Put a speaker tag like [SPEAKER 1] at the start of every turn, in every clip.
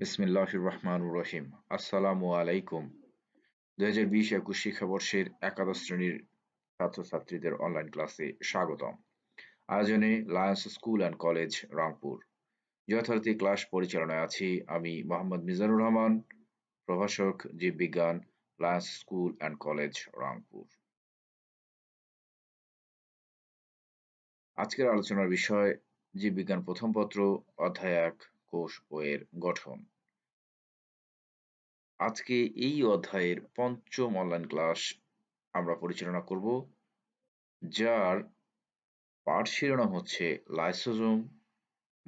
[SPEAKER 1] বিসমিল্লাহ রহমান রহিম আসসালামু আলাইকুম দু হাজার বিশ একুশ শিক্ষাবর্ষের একাদশ শ্রেণীর ছাত্রছাত্রীদের অনলাইন ক্লাসে স্বাগতম আয়োজনে lions school and college Rampur যথারীতি ক্লাস পরিচালনায় আছি আমি মোহাম্মদ মিজানুর রহমান প্রভাষক জীববিজ্ঞান lions school and college Rampur আজকের আলোচনার বিষয় জীববিজ্ঞান প্রথম পত্র অধ্যায় এক কোষ ও এর গঠন আজকে এই অধ্যায়ের পঞ্চম অনলাইন ক্লাস আমরা পরিচালনা করব যার পাঠ শিরোনাম হচ্ছে লাইসোজোম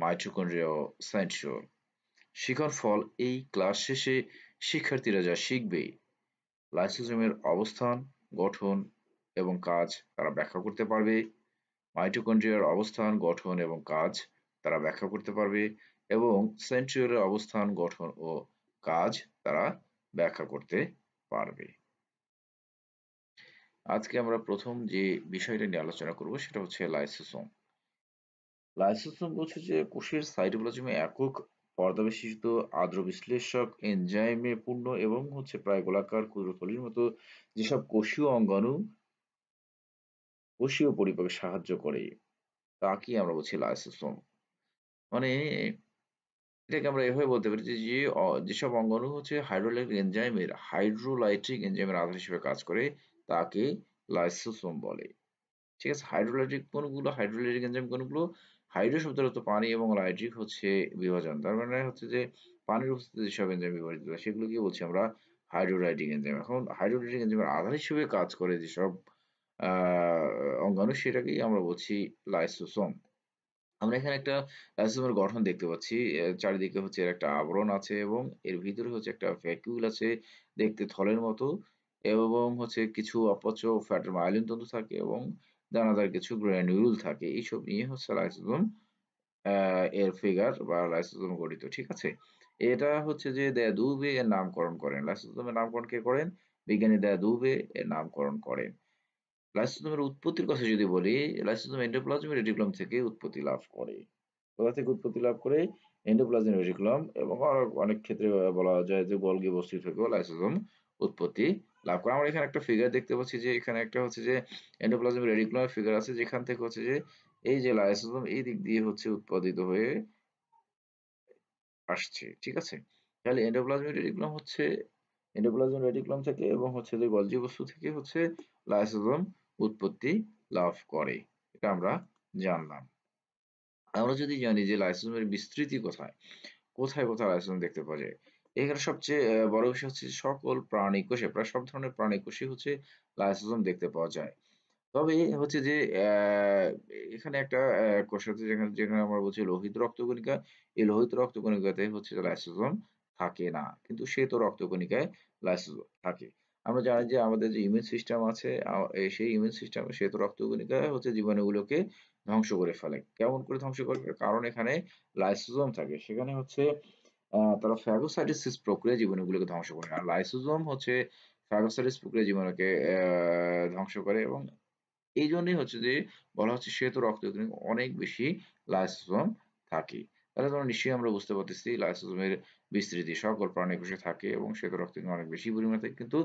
[SPEAKER 1] মাইট্রোকন্ড্রিয় সেন্ট্রিওল শিক্ষার ফল এই ক্লাস শেষে শিক্ষার্থীরা যা শিখবে লাইসোজোমের অবস্থান গঠন এবং কাজ তারা ব্যাখ্যা করতে পারবে মাইটোকন্ড্রিয়ার অবস্থান গঠন এবং কাজ তারা ব্যাখ্যা করতে পারবে এবং সেন্ট্রিওলের অবস্থান গঠন ও কাজ তারা ব্যাখ্যা করতে পারবে আজকে আমরা প্রথম যে বিষয়টা নিয়ে আলোচনা করব সেটা হচ্ছে লাইসোসোম লাইসোসোম হচ্ছে যে কোষের সাইটোপ্লাজমে একক পর্দা বিশিষ্ট আদ্র বিশ্লেষক এনজাইমে পূর্ণ এবং হচ্ছে প্রায় গোলাকার ক্ষুদ্রফলির মতো যেসব কোষীয় অঙ্গাণু কোষীয় পরিপাকে সাহায্য করে তা কি আমরা বলছি লাইসোসোম মানে এটাকে আমরা এভাবে বলতে পারি যে যে যেসব অঙ্গাণু হচ্ছে হাইড্রোলাইক এনজাইমের হাইড্রোলাইটিক এনজাইমের আধার হিসেবে কাজ করে তাকে লাইসোসোম বলে ঠিক আছে হাইড্রোলাইটিক কোনগুলো হাইড্রোলাইটিক এনজাইম কোনগুলো হাইড্রো শব্দের অর্থ পানি এবং লাইট্রিক হচ্ছে বিভাজন তার মানে হচ্ছে যে পানির উপস্থিতিতে যেসব এনজাইম বিভাজিত হয় সেগুলোকে বলছি আমরা হাইড্রোলাইটিক এনজাইম এখন হাইড্রোলাইটিক এনজাইমের আধার হিসেবে কাজ করে যেসব অঙ্গাণু সেটাকেই আমরা বলছি লাইসোসোম আমরা এখানে একটা অ্যাসিমের গঠন দেখতে পাচ্ছি চারিদিকে হচ্ছে এর একটা আবরণ আছে এবং এর ভিতরে হচ্ছে একটা ভ্যাকিউল আছে দেখতে থলের মতো এবং হচ্ছে কিছু অপচ ফ্যাটের মাইলিন তন্তু থাকে এবং দানাদার কিছু গ্র্যানিউল থাকে এইসব নিয়ে হচ্ছে লাইসোজোম এর ফিগার বা লাইসোজোম গঠিত ঠিক আছে এটা হচ্ছে যে দেয়া দুবে এর নামকরণ করেন লাইসোজোমের নামকরণ কে করেন বিজ্ঞানী দেয়া দুবে এর নামকরণ করেন লাইসোসোমের উৎপত্তির কথা যদি বলি লাইসোসোম এন্ডোপ্লাজমিক রেটিকুলাম থেকে উৎপত্তি লাভ করে কোথা থেকে উৎপত্তি লাভ করে এন্ডোপ্লাজমিক রেটিকুলাম এবং অনেক ক্ষেত্রে বলা যায় যে গলগি বস্তু থেকেও লাইসোসোম উৎপত্তি লাভ করে আমরা এখানে একটা ফিগার দেখতে পাচ্ছি যে এখানে একটা হচ্ছে যে এন্ডোপ্লাজমিক রেটিকুলাম ফিগার আছে যেখান থেকে হচ্ছে যে এই যে লাইসোসোম এই দিক দিয়ে হচ্ছে উৎপাদিত হয়ে আসছে ঠিক আছে তাহলে এন্ডোপ্লাজমিক রেটিকুলাম হচ্ছে এন্ডোপ্লাজমিক রেটিকুলাম থেকে এবং হচ্ছে যে গলজি বস্তু থেকে হচ্ছে লাইসোসোম উৎপত্তি লাভ করে এটা আমরা জানলাম আমরা যদি জানি যে লাইসোজোমের বিস্তৃতি কোথায় কোথায় কোথায় লাইসোজোম দেখতে পাওয়া যায় এখানে সবচেয়ে বড় বিষয় হচ্ছে সকল প্রাণী কোষে প্রায় সব ধরনের প্রাণী কোষে হচ্ছে লাইসোজোম দেখতে পাওয়া যায় তবে হচ্ছে যে এখানে একটা কোষ আছে যেখানে যেখানে আমরা বলছি লোহিত রক্তকণিকা এই লোহিত রক্তকণিকাতে হচ্ছে লাইসোজোম থাকে না কিন্তু সে শ্বেত রক্তকণিকায় লাইসোজোম থাকে আমরা জানি যে আমাদের যে ইমিউন সিস্টেম আছে সেই ইমিউন সিস্টেম শ্বেত রক্তকণিকা হচ্ছে জীবাণুগুলোকে ধ্বংস করে ফেলে কেমন করে ধ্বংস করে কারণ এখানে লাইসোজোম থাকে সেখানে হচ্ছে তারা ফ্যাগোসাইটিস প্রক্রিয়া জীবাণুগুলোকে ধ্বংস করে আর লাইসোজোম হচ্ছে ফ্যাগোসাইটিস প্রক্রিয়া জীবাণুকে ধ্বংস করে এবং এই জন্যই হচ্ছে যে বলা হচ্ছে শ্বেত রক্তকণিকা অনেক বেশি লাইসোজোম থাকে তাহলে তোমরা নিশ্চয়ই আমরা বুঝতে পারতেছি লাইসোজোমের বিস্তৃতি সকল প্রাণী কোষে থাকে এবং শ্বেত রক্তকণিকা অনেক বেশি পরিমাণে থাকে কিন্তু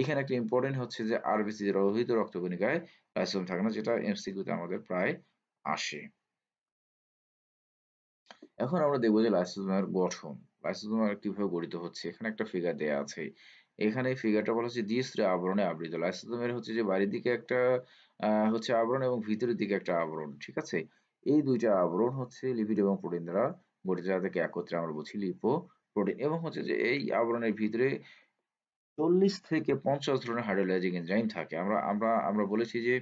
[SPEAKER 1] এখানে একটা ইম্পর্টেন্ট হচ্ছে যে আরবিসি রহিত রক্তকণিকায় লাইসোজোম থাকে না যেটা এমসিকিউতে আমাদের প্রায় আসে এখন আমরা দেখবো যে লাইসোজোমের গঠন লাইসোজোমের কিভাবে গঠিত হচ্ছে এখানে একটা ফিগার দেয়া আছে এখানে ফিগারটা বলা হচ্ছে দ্বিস্ত্র আবরণে আবৃত লাইসোজোমের হচ্ছে যে বাইরের দিকে একটা হচ্ছে আবরণ এবং ভিতরের দিকে একটা আবরণ ঠিক আছে এই দুইটা আবরণ হচ্ছে লিপিড এবং প্রোটিন দ্বারা গঠিত যাদেরকে একত্রে আমরা বলছি লিপো প্রোটিন এবং হচ্ছে যে এই আবরণের ভিতরে চল্লিশ থেকে পঞ্চাশ ধরনের হাইড্রোলাইজিং এনজাইম থাকে আমরা আমরা আমরা বলেছি যে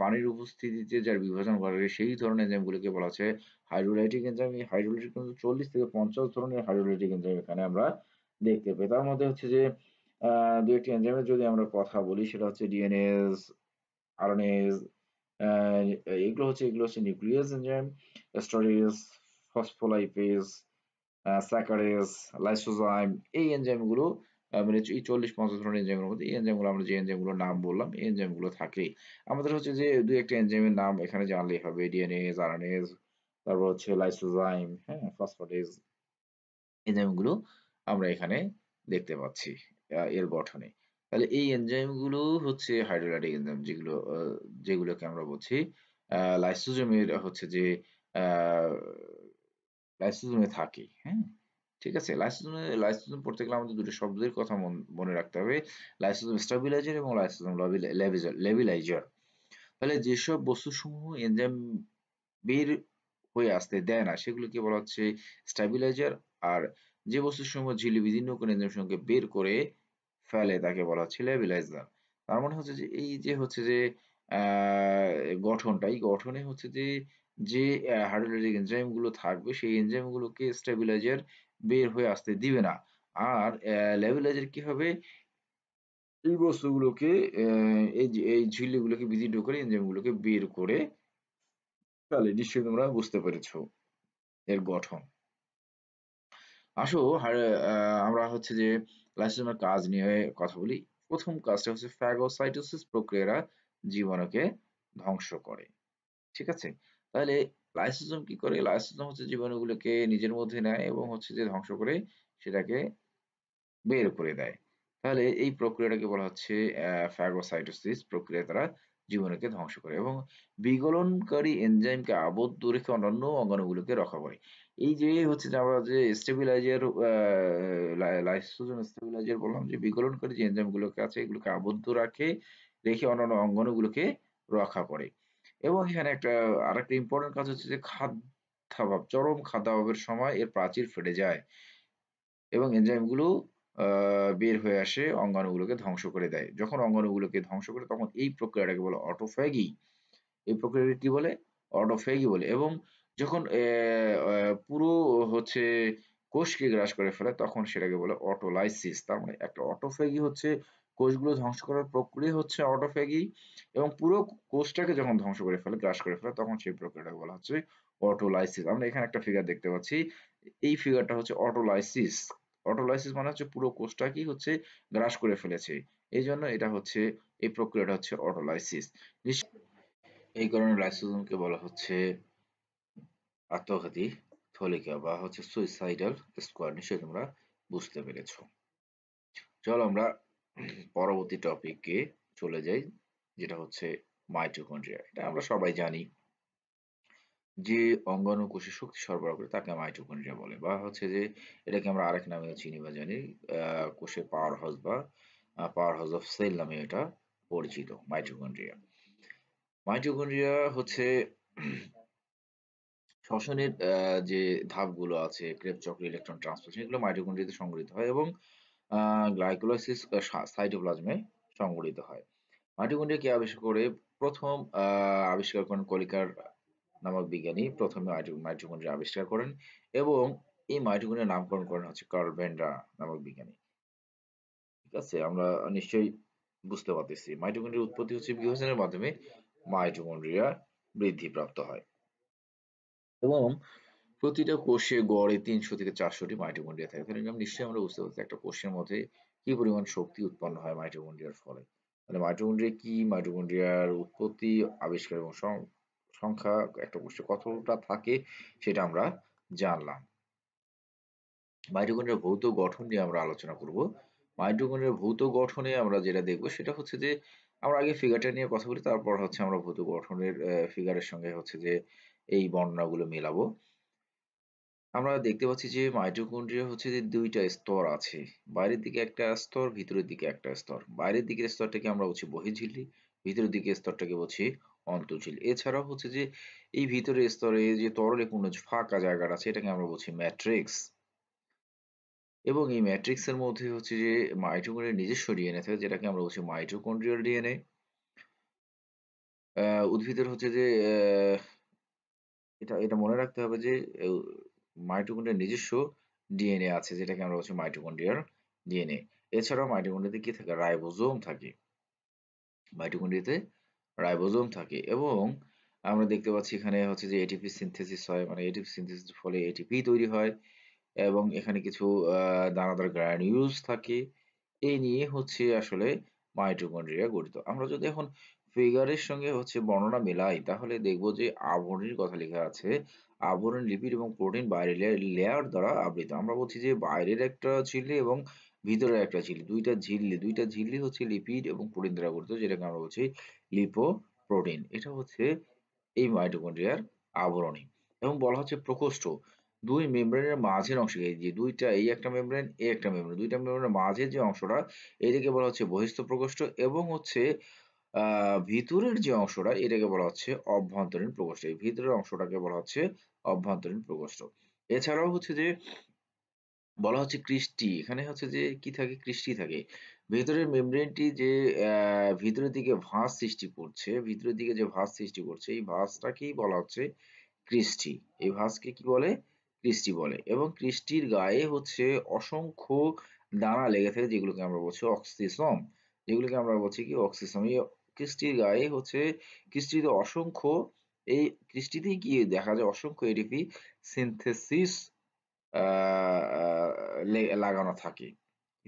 [SPEAKER 1] পানির উপস্থিতিতে যার বিভাজন ঘটে সেই ধরনের এনজাইমগুলিকে বলা হচ্ছে হাইড্রোলাইটিক এনজাইম এই হাইড্রোলাইটিক কিন্তু চল্লিশ থেকে পঞ্চাশ ধরনের হাইড্রোলাইটিক এনজাইম এখানে আমরা দেখতে পাই তার মধ্যে হচ্ছে যে দু একটি এনজাইমের যদি আমরা কথা বলি সেটা হচ্ছে ডিএনএস আরএনএস এগুলো হচ্ছে এগুলো হচ্ছে nucleus enzyme storage phospholipase saccharase lysozyme এই এনজাইমগুলো মানে এই চল্লিশ পঞ্চাশ ধরনের এনজাইমের মধ্যে এই এনজাইমগুলো আমরা যে এনজাইমগুলোর নাম বললাম এই এনজাইমগুলো থাকে আমাদের হচ্ছে যে দুই একটা এনজাইমের নাম এখানে জানলেই হবে ডিএনএজ আরএনএজ তারপর হচ্ছে লাইসোজাইম হ্যাঁ ফসফোলেজ এনজাইমগুলো আমরা এখানে দেখতে পাচ্ছি এর গঠনে তাহলে এই গুলো হচ্ছে হাইড্রোলাইটিক এনজাইম যেগুলো যেগুলোকে আমরা বলছি লাইসোজোমের হচ্ছে যে লাইসোজোমে থাকে হ্যাঁ ঠিক আছে লাইসোজোম লাইসোজোম পড়তে গেলে আমাদের দুটো শব্দের কথা মনে রাখতে হবে লাইসোজোম স্টেবিলাইজার এবং লাইসোজোম লেভিলাইজার তাহলে যেসব বস্তুসমূহ এনজাইম বের হয়ে আসতে দেয় না সেগুলোকে বলা হচ্ছে স্টেবিলাইজার আর যে বস্তু সমূহ ঝিলি বিভিন্ন কোন এনজাইম সঙ্গে বের করে ফেলে তাকে বলা হচ্ছে লেবিলাইজার তার মানে হচ্ছে যে এই যে হচ্ছে যে গঠনটা এই গঠনে হচ্ছে যে যে হাইড্রোলাইটিক গুলো থাকবে সেই এনজাইমগুলোকে স্টেবিলাইজার বের হয়ে আসতে দিবে না আর লেবিলাইজার কি হবে এই বস্তুগুলোকে এই এই ঝিল্লিগুলোকে করে ঢুকে গুলোকে বের করে তাহলে নিশ্চয়ই তোমরা বুঝতে পেরেছো এর গঠন আসো আমরা হচ্ছে যে লাইসোজোমের কাজ নিয়ে কথা বলি প্রথম কাজটা হচ্ছে ফ্যাগোসাইটোসিস প্রক্রিয়ারা জীবাণুকে ধ্বংস করে ঠিক আছে তাহলে লাইসোজোম কি করে লাইসোজোম হচ্ছে জীবাণুগুলোকে নিজের মধ্যে নেয় এবং হচ্ছে যে ধ্বংস করে সেটাকে বের করে দেয় তাহলে এই প্রক্রিয়াটাকে বলা হচ্ছে ফ্যাগোসাইটোসিস প্রক্রিয়া দ্বারা জীবনকে ধ্বংস করে এবং বিগলনকারী এনজাইমকে আবদ্ধ রেখে অন্যান্য অঙ্গাণুগুলোকে রক্ষা করে এই যে হচ্ছে যে আমরা যে স্টেবিলাইজার লাইসোজোম স্টেবিলাইজার বললাম যে বিগলনকারী যে এনজাইমগুলোকে আছে এগুলোকে আবদ্ধ রাখে রেখে অন্যান্য অঙ্গাণুগুলোকে রক্ষা করে এবং এখানে একটা আর একটা ইম্পর্টেন্ট কাজ হচ্ছে যে খাদ্যাভাব চরম খাদ্যাভাবের সময় এর প্রাচীর ফেটে যায় এবং এনজাইমগুলো বের হয়ে আসে অঙ্গাণুগুলোকে ধ্বংস করে দেয় যখন অঙ্গাণুগুলোকে ধ্বংস করে তখন এই প্রক্রিয়াটাকে বলে অটোফ্যাগি এই প্রক্রিয়াটি কি বলে অটোফ্যাগি বলে এবং যখন পুরো হচ্ছে কোষকে গ্রাস করে ফেলে তখন সেটাকে বলে অটোলাইসিস তার মানে একটা অটোফ্যাগি হচ্ছে কোষগুলো ধ্বংস করার প্রক্রিয়া হচ্ছে অটোফ্যাগি এবং পুরো কোষটাকে যখন ধ্বংস করে ফেলে গ্রাস করে ফেলে তখন সেই প্রক্রিয়াটাকে বলা হচ্ছে অটোলাইসিস আমরা এখানে একটা ফিগার দেখতে পাচ্ছি এই ফিগারটা হচ্ছে অটোলাইসিস অটোলাইসিস মানে হচ্ছে পুরো কোষটা কি হচ্ছে গ্রাস করে ফেলেছে এই জন্য এটা হচ্ছে এই প্রক্রিয়াটা হচ্ছে অটোলাইসিস এই কারণে লাইসোজোমকে বলা হচ্ছে আত্মঘাতী থলিকা বা হচ্ছে সুইসাইডাল স্কোয়ার নিশ্চয়ই তোমরা বুঝতে পেরেছ চলো আমরা পরবর্তী টপিকে চলে যাই যেটা হচ্ছে মাইটোকন্ড্রিয়া এটা আমরা সবাই জানি যে অঙ্গাণু কোষে শক্তি সরবরাহ করে তাকে মাইটোকন্ড্রিয়া বলে বা হচ্ছে যে এটাকে আমরা আরেক নামে চিনি বা জানি কোষে পাওয়ার হাউস বা পাওয়ার হাউস অফ সেল নামে এটা পরিচিত মাইটোকন্ড্রিয়া মাইটোকন্ড্রিয়া হচ্ছে শ্বসনের যে ধাপগুলো আছে ক্রেপ চক্র ইলেকট্রন ট্রান্সপোর্ট এগুলো মাইটোকন্ড্রিয়াতে সংগৃহীত হয় এবং গ্লাইকোলাইসিস সাইটোপ্লাজমে সংগঠিত হয় মাইটোকন্ড্রিয়া কি আবিষ্কার করে প্রথম আবিষ্কার করেন কলিকার নামক বিজ্ঞানী প্রথমে মাইটোকন্ড্রিয়া আবিষ্কার করেন এবং এই মাইটোকন্ড্রিয়া নামকরণ করেন হচ্ছে কার্ল ভেন্ডা নামক বিজ্ঞানী ঠিক আছে আমরা নিশ্চয়ই বুঝতে পারতেছি মাইটোকন্ড্রিয়ার উৎপত্তি হচ্ছে বিভাজনের মাধ্যমে মাইটোকন্ড্রিয়া প্রাপ্ত হয় এবং প্রতিটা কোষে গড়ে তিনশো থেকে চারশোটি মাইটোকন্ড্রিয়া থাকে তাহলে নিশ্চয়ই আমরা বুঝতে পারছি একটা কোষের মধ্যে কি পরিমাণ শক্তি উৎপন্ন হয় মাইটোকন্ড্রিয়ার ফলে মানে মাইটোকন্ড্রিয়া কি মাইটোকন্ড্রিয়ার উৎপত্তি আবিষ্কার এবং সংখ্যা একটা কোষে কতটা থাকে সেটা আমরা জানলাম মাইটোকন্ড্রিয়ার ভৌত গঠন নিয়ে আমরা আলোচনা করব মাইটোকন্ড্রিয়ার ভৌত গঠনে আমরা যেটা দেখব সেটা হচ্ছে যে আমরা আগে ফিগারটা নিয়ে কথা বলি তারপর হচ্ছে আমরা ভৌত গঠনের ফিগারের সঙ্গে হচ্ছে যে এই বর্ণনাগুলো মেলাবো আমরা দেখতে পাচ্ছি যে মাইটোকন্ড্রিয়া হচ্ছে যে দুইটা স্তর আছে বাইরের দিকে একটা স্তর ভিতরের দিকে একটা স্তর বাইরের দিকের স্তরটাকে আমরা বলছি বহিঝিল্লি ভিতরের দিকে স্তরটাকে বলছি অন্তশীল এছাড়াও হচ্ছে যে এই ভিতরের স্তরে যে তরলে কোনো ফাঁকা জায়গাটা আছে এটাকে আমরা বলছি ম্যাট্রিক্স এবং এই ম্যাট্রিক্সের মধ্যে হচ্ছে যে মাইটোকন্ড্রিয়ার নিজস্ব ডিএনএ থাকে যেটাকে আমরা বলছি মাইটোকন্ড্রিয়াল ডিএনএ উদ্ভিদের হচ্ছে যে এটা এটা মনে রাখতে হবে যে মাইটোকন্ড্রিয়ার নিজস্ব ডিএনএ আছে যেটাকে আমরা বলছি মাইটোকন্ড্রিয়ার ডিএনএ এছাড়াও মাইটোকন্ড্রিয়াতে কি থাকে রাইবোজোম থাকে মাইটোকন্ড্রিয়াতে রাইবোজোম থাকে এবং আমরা দেখতে পাচ্ছি এখানে হচ্ছে যে এটিপি সিনথেসিস হয় মানে এটিপি সিনথেসিসের ফলে এটিপি তৈরি হয় এবং এখানে কিছু দানাদার গ্রানিউলস থাকে এই নিয়ে হচ্ছে আসলে মাইটোকন্ড্রিয়া গঠিত আমরা যদি এখন ফিগারের সঙ্গে হচ্ছে বর্ণনা মেলাই তাহলে দেখব যে আবরণীর কথা লেখা আছে আবরণ লিপিড এবং প্রোটিন বাইরের লেয়ার দ্বারা আবৃত আমরা বলছি যে বাইরের একটা ঝিল্লি এবং ভিতরের একটা ঝিল্লি দুইটা ঝিল্লি দুইটা ঝিল্লি হচ্ছে লিপিড এবং প্রোটিন দ্বারা গঠিত যেটাকে আমরা বলছি লিপোপ্রোটিন এটা হচ্ছে এই মাইটোকন্ড্রিয়ার আবরণী এবং বলা হচ্ছে প্রকোষ্ঠ দুই মেমব্রেনের মাঝের অংশ এই যে দুইটা এই একটা মেমব্রেন এই একটা মেমব্রেন দুইটা মেমব্রেনের মাঝের যে অংশটা এটাকে বলা হচ্ছে বহিস্থ প্রকোষ্ঠ এবং হচ্ছে ভিতরের যে অংশটা এটাকে বলা হচ্ছে অভ্যন্তরীণ প্রকোষ্ঠ এই ভিতরের অংশটাকে বলা হচ্ছে অভ্যন্তরীণ প্রকোষ্ঠ এছাড়াও হচ্ছে যে বলা হচ্ছে কৃষ্টি এখানে হচ্ছে যে কি থাকে কৃষ্টি থাকে ভেতরের মেমব্রেনটি যে ভিতরের দিকে ভাঁজ সৃষ্টি করছে ভিতরের দিকে যে ভাঁজ সৃষ্টি করছে এই ভাঁজটাকেই বলা হচ্ছে ক্রিস্টি এই ভাঁজকে কি বলে ক্রিস্টি বলে এবং ক্রিস্টির গায়ে হচ্ছে অসংখ্য দানা লেগে থাকে যেগুলোকে আমরা বলছি অক্সিসম যেগুলোকে আমরা বলছি কি অক্সিসম এই ক্রিস্টির গায়ে হচ্ছে ক্রিস্টিতে অসংখ্য এই কৃষ্টিতেই গিয়ে দেখা যায় অসংখ্য এডিপি সিনথেসিস লাগানো থাকে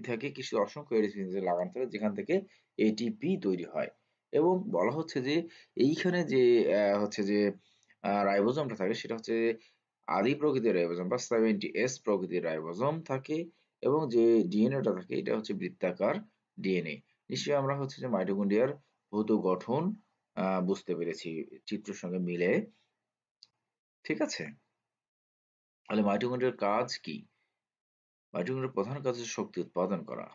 [SPEAKER 1] থাকে কিছু অসংখ্য এডিসিতে লাগান থাকে যেখান থেকে এটিপি তৈরি হয় এবং বলা হচ্ছে যে এইখানে যে হচ্ছে যে রাইবোজমটা থাকে সেটা হচ্ছে আদি প্রকৃতির রাইবোজম বা সেভেন্টি এস প্রকৃতির রাইবোজম থাকে এবং যে ডিএনএটা থাকে এটা হচ্ছে বৃত্তাকার ডিএনএ নিশ্চয়ই আমরা হচ্ছে যে মাইটোকন্ডিয়ার ভৌত গঠন বুঝতে পেরেছি চিত্রের সঙ্গে মিলে ঠিক আছে তাহলে মাইটোকন্ড্রিয়ার কাজ কি বায়ুটিউবের প্রধান কাজ হচ্ছে শক্তি উৎপাদন করা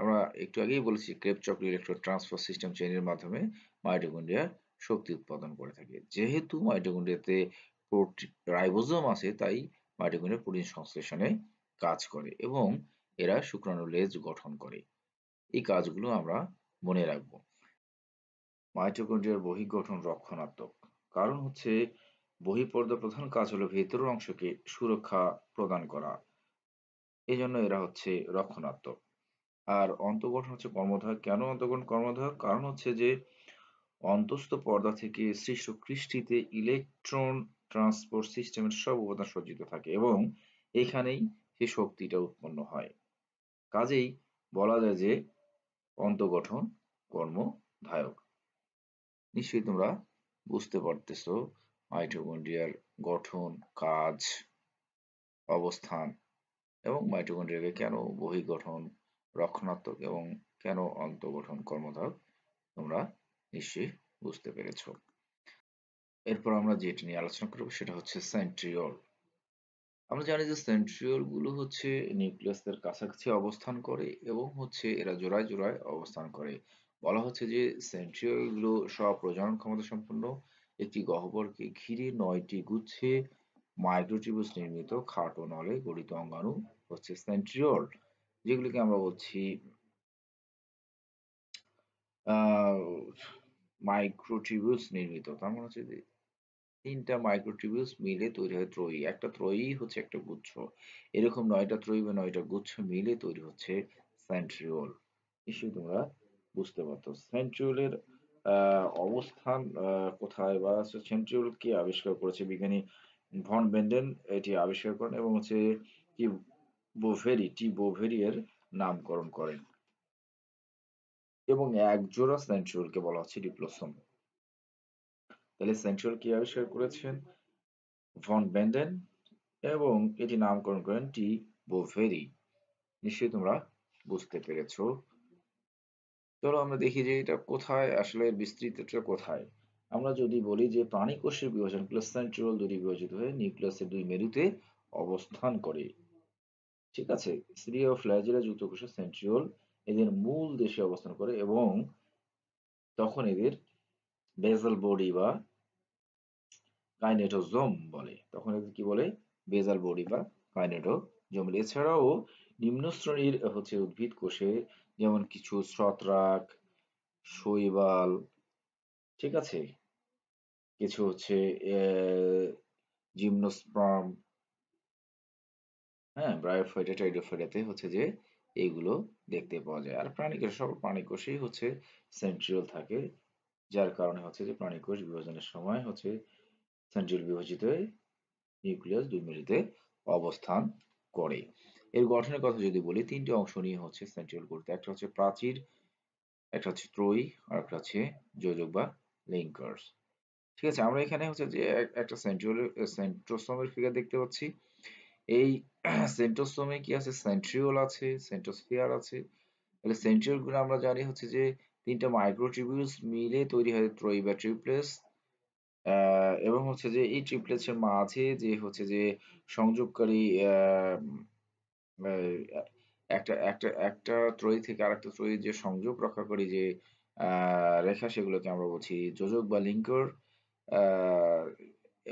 [SPEAKER 1] আমরা একটু আগেই বলেছি ক্রেপ চক্র ইলেকট্রন ট্রান্সফার সিস্টেম চেইনের মাধ্যমে মাইটোকন্ড্রিয়া শক্তি উৎপাদন করে থাকে যেহেতু মাইটোকন্ড্রিয়াতে রাইবোজোম আছে তাই মাইটোকন্ড্রিয়া প্রোটিন সংশ্লেষণে কাজ করে এবং এরা শুক্রাণু লেজ গঠন করে এই কাজগুলো আমরা মনে রাখব মাইটোকন্ড্রিয়ার বহির্গঠন রক্ষণাত্মক কারণ হচ্ছে বহিপর্দা প্রধান কাজ হলো ভেতরের অংশকে সুরক্ষা প্রদান করা এই জন্য এরা হচ্ছে রক্ষণাত্মক আর অন্তঃগঠন হচ্ছে কর্মধারক কেন অন্তঃগঠন কর্মধারক কারণ হচ্ছে যে অন্তস্থ পর্দা থেকে সৃষ্ট কৃষ্টিতে ইলেকট্রন ট্রান্সপোর্ট সিস্টেমের সব উপাদান সজ্জিত থাকে এবং এখানেই সেই শক্তিটা উৎপন্ন হয় কাজেই বলা যায় যে অন্তঃগঠন কর্মধায়ক নিশ্চয়ই তোমরা বুঝতে পারতেছো মাইটোকন্ড্রিয়ার গঠন কাজ অবস্থান এবং মাইটোকন্ড্রিয়াকে কেন বহির্গঠন রক্ষণাত্মক এবং কেন অন্তগঠন কর্মধার তোমরা নিশ্চয়ই বুঝতে পেরেছ এরপর আমরা যেটি নিয়ে আলোচনা করব সেটা হচ্ছে সেন্ট্রিওল আমরা জানি যে সেন্ট্রিওল গুলো হচ্ছে নিউক্লিয়াসের কাছাকাছি অবস্থান করে এবং হচ্ছে এরা জোড়ায় জোড়ায় অবস্থান করে বলা হচ্ছে যে সেন্ট্রিওল গুলো সব প্রজনন ক্ষমতা সম্পন্ন একটি গহ্বরকে ঘিরে নয়টি গুচ্ছে মাইক্রোটিউবস নির্মিত খাটো নলে গঠিত অঙ্গাণু হচ্ছে সেন্ট্রিওল যেগুলিকে আমরা বলছি মাইক্রোটিবিউস নির্মিত তার মানে হচ্ছে তিনটা মাইক্রোটিবিউস মিলে তৈরি হয় ত্রয়ী একটা ত্রয়ী হচ্ছে একটা গুচ্ছ এরকম নয়টা ত্রয়ী বা নয়টা গুচ্ছ মিলে তৈরি হচ্ছে সেন্ট্রিওল নিশ্চয়ই তোমরা বুঝতে পারতো সেন্ট্রিওলের অবস্থান কোথায় বা সেন্ট্রিওল কে আবিষ্কার করেছে বিজ্ঞানী ভন বেন্ডেন এটি আবিষ্কার করেন এবং হচ্ছে কি বোভেরি টি বোভেরি এর নামকরণ করেন এবং এক জোড়া সেন্ট্রিওলকে বলা হচ্ছে ডিপ্লোসম তাহলে সেন্ট্রিওল কি আবিষ্কার করেছেন ভন বেন্ডেন এবং এটি নামকরণ করেন টি বোভেরি নিশ্চয়ই তোমরা বুঝতে পেরেছ চলো আমরা দেখি যে এটা কোথায় আসলে বিস্তৃতটা কোথায় আমরা যদি বলি যে প্রাণী কোষের বিভাজন প্লাস সেন্ট্রিওল দুটি বিভাজিত হয়ে নিউক্লিয়াসের দুই মেরুতে অবস্থান করে ঠিক আছে স্ত্রী ও ফ্ল্যাজেলা যুক্ত কোষে সেন্ট্রিওল এদের মূল দেশে অবস্থান করে এবং তখন এদের বেজাল বডি বা কাইনেটোজম বলে তখন এদের কি বলে বেজাল বডি বা কাইনেটো জম এছাড়াও নিম্ন শ্রেণীর হচ্ছে উদ্ভিদ কোষে যেমন কিছু সতরাক শৈবাল ঠিক আছে কিছু হচ্ছে জিমনোস্পার্ম হ্যাঁ ব্রায়োফাইটা টাইডোফাইটাতে হচ্ছে যে এইগুলো দেখতে পাওয়া যায় আর প্রাণীকোষ সব কোষেই হচ্ছে সেন্ট্রিওল থাকে যার কারণে হচ্ছে যে প্রাণীকোষ বিভাজনের সময় হচ্ছে সেন্ট্রিওল বিভাজিত নিউক্লিয়াস দুই মেরুতে অবস্থান করে এর গঠনের কথা যদি বলি তিনটি অংশ নিয়ে হচ্ছে সেন্ট্রিওল গঠিত একটা হচ্ছে প্রাচীর একটা হচ্ছে ত্রয়ী আর একটা হচ্ছে যোজক বা লিঙ্কার্স ঠিক আছে আমরা এখানে হচ্ছে যে একটা সেন্ট্রিওল সেন্ট্রোসোমের ফিগার দেখতে পাচ্ছি এই সেন্টোসমে কি আছে সেন্ট্রিওল আছে সেন্টোস্ফিয়ার আছে তাহলে সেন্ট্রিওল গুলো আমরা জানি হচ্ছে যে তিনটা মাইক্রোট্রিবিউলস মিলে তৈরি হয় ত্রয়ী বা ট্রিপ্লেস এবং হচ্ছে যে এই ট্রিপ্লেসের মাঝে যে হচ্ছে যে সংযোগকারী একটা একটা একটা ত্রয়ী থেকে আরেকটা ত্রয়ীর যে সংযোগ রক্ষা করি যে রেখা সেগুলোকে আমরা বলছি যোজক বা লিঙ্কর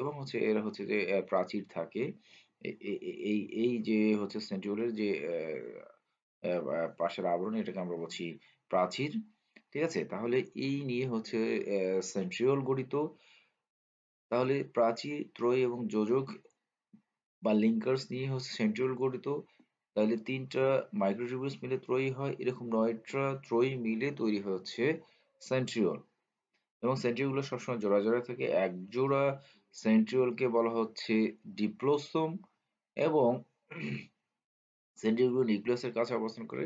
[SPEAKER 1] এবং হচ্ছে এরা হচ্ছে যে প্রাচীর থাকে এই এই যে হচ্ছে সেন্টিউলের যে পাশের আবরণ এটাকে আমরা বলছি প্রাচীর ঠিক আছে তাহলে এই নিয়ে হচ্ছে সেন্ট্রিওল গঠিত তাহলে প্রাচীর ত্রয় এবং যোজক বা লিঙ্কার্স নিয়ে হচ্ছে সেন্ট্রিওল গঠিত তাহলে তিনটা মাইক্রোটিউবুলস মিলে ত্রয়ী হয় এরকম নয়টা ত্রয়ী মিলে তৈরি হচ্ছে সেন্ট্রিওল এবং সেন্ট্রিওলগুলো সবসময় জোড়া জোড়া থাকে এক জোড়া সেন্ট্রিওলকে বলা হচ্ছে ডিপ্লোসোম এবং সেন্ট্রিফিউগাল নিউক্লিয়াসের কাছে অবস্থান করে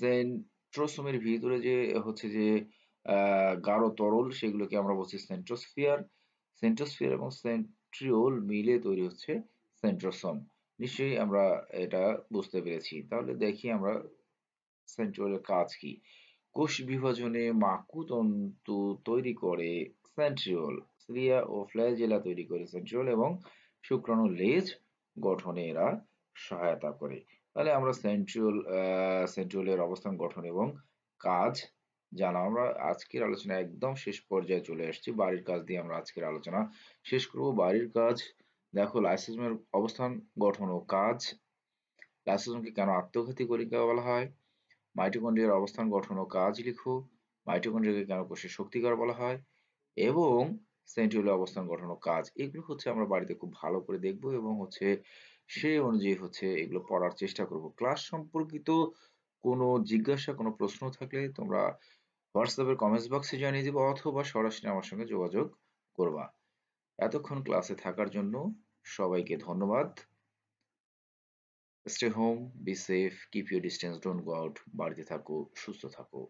[SPEAKER 1] সেন্ট্রোসোমের ভিতরে যে হচ্ছে যে গাঢ় তরল সেগুলোকে আমরা বলছি সেন্ট্রোস্ফিয়ার সেন্ট্রোস্ফিয়ার এবং সেন্ট্রিওল মিলে তৈরি হচ্ছে সেন্ট্রোসোম নিশ্চয়ই আমরা এটা বুঝতে পেরেছি তাহলে দেখি আমরা সেন্ট্রিওলের কাজ কি কোষ বিভাজনে মাকুতন্তু তৈরি করে সেন্ট্রিওল সিলিয়া ও ফ্ল্যাজেলা তৈরি করে সেন্ট্রিওল এবং শুক্রাণু লেজ গঠনে এরা সহায়তা করে তাহলে আমরা সেন্ট্রিওল সেন্ট্রিওলের অবস্থান গঠন এবং কাজ জানা আমরা আজকের আলোচনা একদম শেষ পর্যায়ে চলে আসছি বাড়ির কাজ দিয়ে আমরা আজকের আলোচনা শেষ করব বাড়ির কাজ দেখো লাইসোজোমের অবস্থান গঠন ও কাজ লাইসোজোমকে কেন আত্মঘাতী করিকা বলা হয় মাইটোকন্ড্রিয়ার অবস্থান গঠন ও কাজ লিখো মাইটোকন্ড্রিয়াকে কেন কোষের শক্তিকর বলা হয় এবং সেন্টিউলে অবস্থান গঠনের কাজ এগুলো হচ্ছে আমরা বাড়িতে খুব ভালো করে দেখব এবং হচ্ছে সেই অনুযায়ী হচ্ছে এগুলো পড়ার চেষ্টা করব ক্লাস সম্পর্কিত কোনো জিজ্ঞাসা কোনো প্রশ্ন থাকলে তোমরা হোয়াটসঅ্যাপের কমেন্টস বক্সে জানিয়ে দেবো অথবা সরাসরি আমার সঙ্গে যোগাযোগ করবা এতক্ষণ ক্লাসে থাকার জন্য সবাইকে ধন্যবাদ stay home be safe keep your distance don't go out বাড়িতে থাকো সুস্থ থাকো